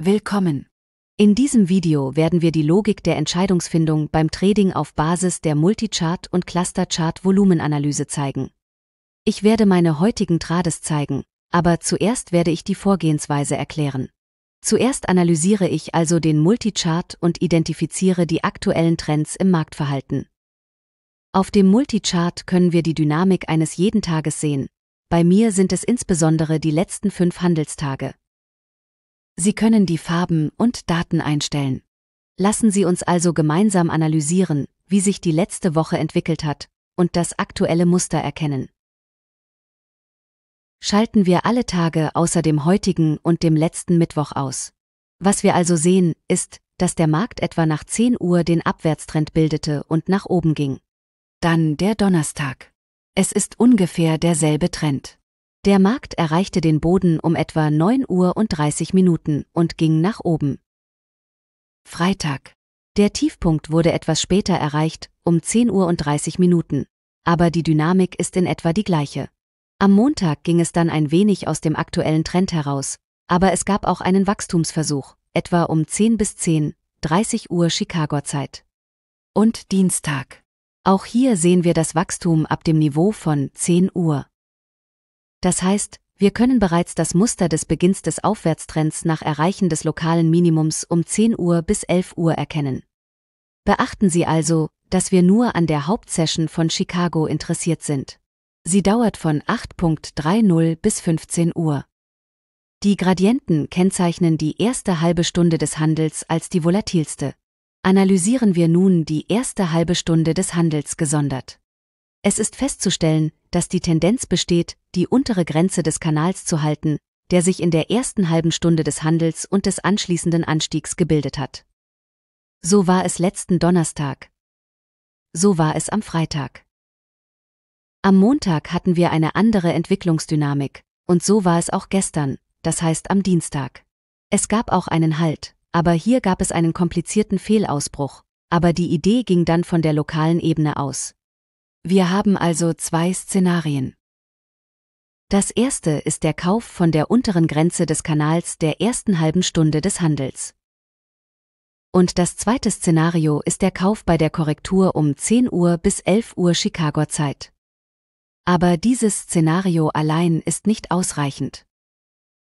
Willkommen! In diesem Video werden wir die Logik der Entscheidungsfindung beim Trading auf Basis der Multichart- und Clusterchart-Volumenanalyse zeigen. Ich werde meine heutigen Trades zeigen, aber zuerst werde ich die Vorgehensweise erklären. Zuerst analysiere ich also den Multichart und identifiziere die aktuellen Trends im Marktverhalten. Auf dem Multichart können wir die Dynamik eines jeden Tages sehen. Bei mir sind es insbesondere die letzten fünf Handelstage. Sie können die Farben und Daten einstellen. Lassen Sie uns also gemeinsam analysieren, wie sich die letzte Woche entwickelt hat und das aktuelle Muster erkennen. Schalten wir alle Tage außer dem heutigen und dem letzten Mittwoch aus. Was wir also sehen, ist, dass der Markt etwa nach 10 Uhr den Abwärtstrend bildete und nach oben ging. Dann der Donnerstag. Es ist ungefähr derselbe Trend. Der Markt erreichte den Boden um etwa 9 Uhr und 30 Minuten und ging nach oben. Freitag. Der Tiefpunkt wurde etwas später erreicht, um 10 Uhr und 30 Minuten. Aber die Dynamik ist in etwa die gleiche. Am Montag ging es dann ein wenig aus dem aktuellen Trend heraus, aber es gab auch einen Wachstumsversuch, etwa um 10 bis 10, 30 Uhr Chicago Zeit. Und Dienstag. Auch hier sehen wir das Wachstum ab dem Niveau von 10 Uhr. Das heißt, wir können bereits das Muster des Beginns des Aufwärtstrends nach Erreichen des lokalen Minimums um 10 Uhr bis 11 Uhr erkennen. Beachten Sie also, dass wir nur an der Hauptsession von Chicago interessiert sind. Sie dauert von 8.30 bis 15 Uhr. Die Gradienten kennzeichnen die erste halbe Stunde des Handels als die volatilste. Analysieren wir nun die erste halbe Stunde des Handels gesondert. Es ist festzustellen, dass die Tendenz besteht, die untere Grenze des Kanals zu halten, der sich in der ersten halben Stunde des Handels und des anschließenden Anstiegs gebildet hat. So war es letzten Donnerstag. So war es am Freitag. Am Montag hatten wir eine andere Entwicklungsdynamik, und so war es auch gestern, das heißt am Dienstag. Es gab auch einen Halt, aber hier gab es einen komplizierten Fehlausbruch, aber die Idee ging dann von der lokalen Ebene aus, wir haben also zwei Szenarien. Das erste ist der Kauf von der unteren Grenze des Kanals der ersten halben Stunde des Handels. Und das zweite Szenario ist der Kauf bei der Korrektur um 10 Uhr bis 11 Uhr Chicago Zeit. Aber dieses Szenario allein ist nicht ausreichend.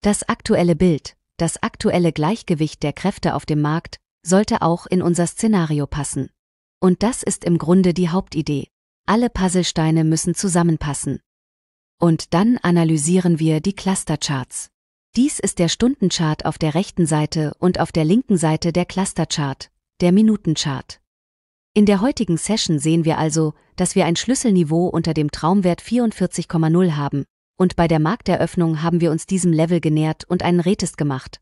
Das aktuelle Bild, das aktuelle Gleichgewicht der Kräfte auf dem Markt, sollte auch in unser Szenario passen. Und das ist im Grunde die Hauptidee. Alle Puzzlesteine müssen zusammenpassen. Und dann analysieren wir die Clustercharts. Dies ist der Stundenchart auf der rechten Seite und auf der linken Seite der Clusterchart, der Minutenchart. In der heutigen Session sehen wir also, dass wir ein Schlüsselniveau unter dem Traumwert 44,0 haben, und bei der Markteröffnung haben wir uns diesem Level genähert und einen Retest gemacht.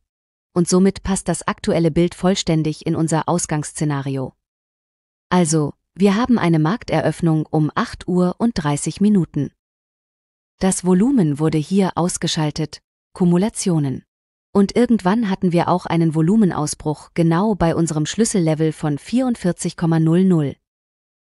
Und somit passt das aktuelle Bild vollständig in unser Ausgangsszenario. Also, wir haben eine Markteröffnung um 8 Uhr und 30 Minuten. Das Volumen wurde hier ausgeschaltet, Kumulationen. Und irgendwann hatten wir auch einen Volumenausbruch genau bei unserem Schlüssellevel von 44,00.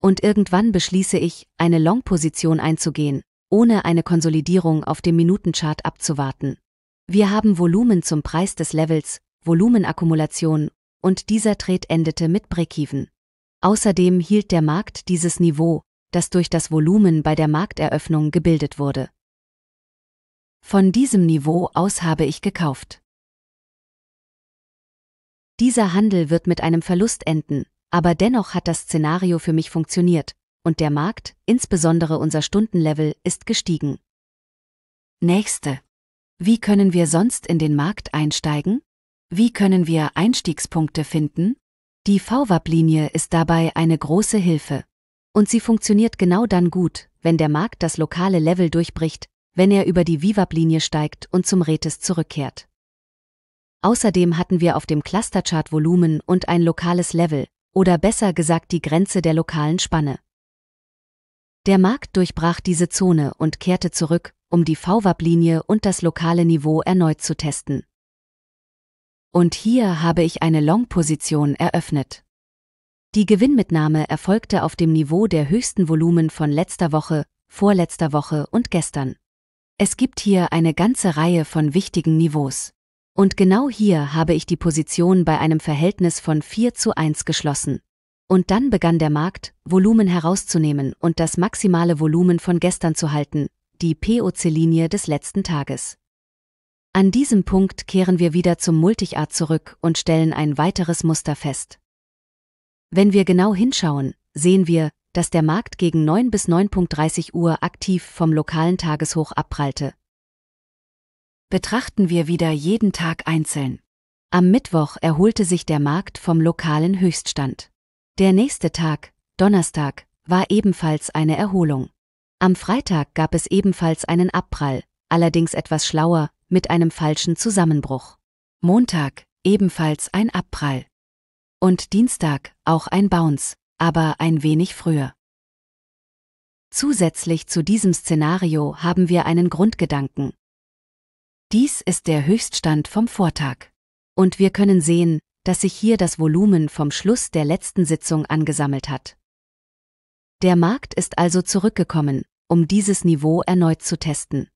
Und irgendwann beschließe ich, eine Long-Position einzugehen, ohne eine Konsolidierung auf dem Minutenchart abzuwarten. Wir haben Volumen zum Preis des Levels, Volumenakkumulation, und dieser Trade endete mit Breakeven. Außerdem hielt der Markt dieses Niveau, das durch das Volumen bei der Markteröffnung gebildet wurde. Von diesem Niveau aus habe ich gekauft. Dieser Handel wird mit einem Verlust enden, aber dennoch hat das Szenario für mich funktioniert, und der Markt, insbesondere unser Stundenlevel, ist gestiegen. Nächste. Wie können wir sonst in den Markt einsteigen? Wie können wir Einstiegspunkte finden? Die VWAP-Linie ist dabei eine große Hilfe. Und sie funktioniert genau dann gut, wenn der Markt das lokale Level durchbricht, wenn er über die VWAP-Linie steigt und zum Retes zurückkehrt. Außerdem hatten wir auf dem Clusterchart Volumen und ein lokales Level, oder besser gesagt die Grenze der lokalen Spanne. Der Markt durchbrach diese Zone und kehrte zurück, um die VWAP-Linie und das lokale Niveau erneut zu testen. Und hier habe ich eine Long-Position eröffnet. Die Gewinnmitnahme erfolgte auf dem Niveau der höchsten Volumen von letzter Woche, vorletzter Woche und gestern. Es gibt hier eine ganze Reihe von wichtigen Niveaus. Und genau hier habe ich die Position bei einem Verhältnis von 4 zu 1 geschlossen. Und dann begann der Markt, Volumen herauszunehmen und das maximale Volumen von gestern zu halten, die POC-Linie des letzten Tages. An diesem Punkt kehren wir wieder zum Multiart zurück und stellen ein weiteres Muster fest. Wenn wir genau hinschauen, sehen wir, dass der Markt gegen 9 bis 9.30 Uhr aktiv vom lokalen Tageshoch abprallte. Betrachten wir wieder jeden Tag einzeln. Am Mittwoch erholte sich der Markt vom lokalen Höchststand. Der nächste Tag, Donnerstag, war ebenfalls eine Erholung. Am Freitag gab es ebenfalls einen Abprall, allerdings etwas schlauer, mit einem falschen Zusammenbruch. Montag, ebenfalls ein Abprall. Und Dienstag, auch ein Bounce, aber ein wenig früher. Zusätzlich zu diesem Szenario haben wir einen Grundgedanken. Dies ist der Höchststand vom Vortag. Und wir können sehen, dass sich hier das Volumen vom Schluss der letzten Sitzung angesammelt hat. Der Markt ist also zurückgekommen, um dieses Niveau erneut zu testen.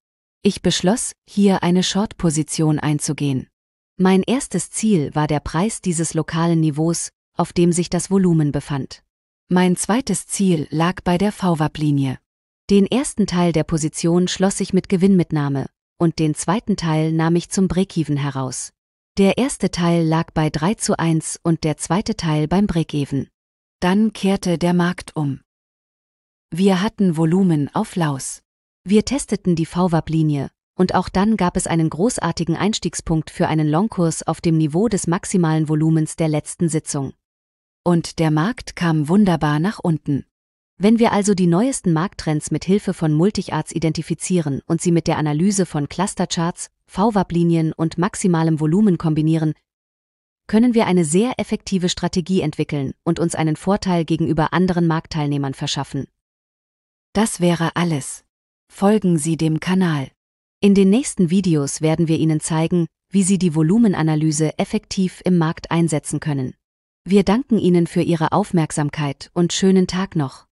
Ich beschloss, hier eine Short-Position einzugehen. Mein erstes Ziel war der Preis dieses lokalen Niveaus, auf dem sich das Volumen befand. Mein zweites Ziel lag bei der VWAP-Linie. Den ersten Teil der Position schloss ich mit Gewinnmitnahme und den zweiten Teil nahm ich zum Breakeven heraus. Der erste Teil lag bei 3 zu 1 und der zweite Teil beim Breakeven. Dann kehrte der Markt um. Wir hatten Volumen auf Laus. Wir testeten die VWAP-Linie, und auch dann gab es einen großartigen Einstiegspunkt für einen Longkurs auf dem Niveau des maximalen Volumens der letzten Sitzung. Und der Markt kam wunderbar nach unten. Wenn wir also die neuesten Markttrends mit Hilfe von Multicharts identifizieren und sie mit der Analyse von Clustercharts, VWAP-Linien und maximalem Volumen kombinieren, können wir eine sehr effektive Strategie entwickeln und uns einen Vorteil gegenüber anderen Marktteilnehmern verschaffen. Das wäre alles. Folgen Sie dem Kanal. In den nächsten Videos werden wir Ihnen zeigen, wie Sie die Volumenanalyse effektiv im Markt einsetzen können. Wir danken Ihnen für Ihre Aufmerksamkeit und schönen Tag noch.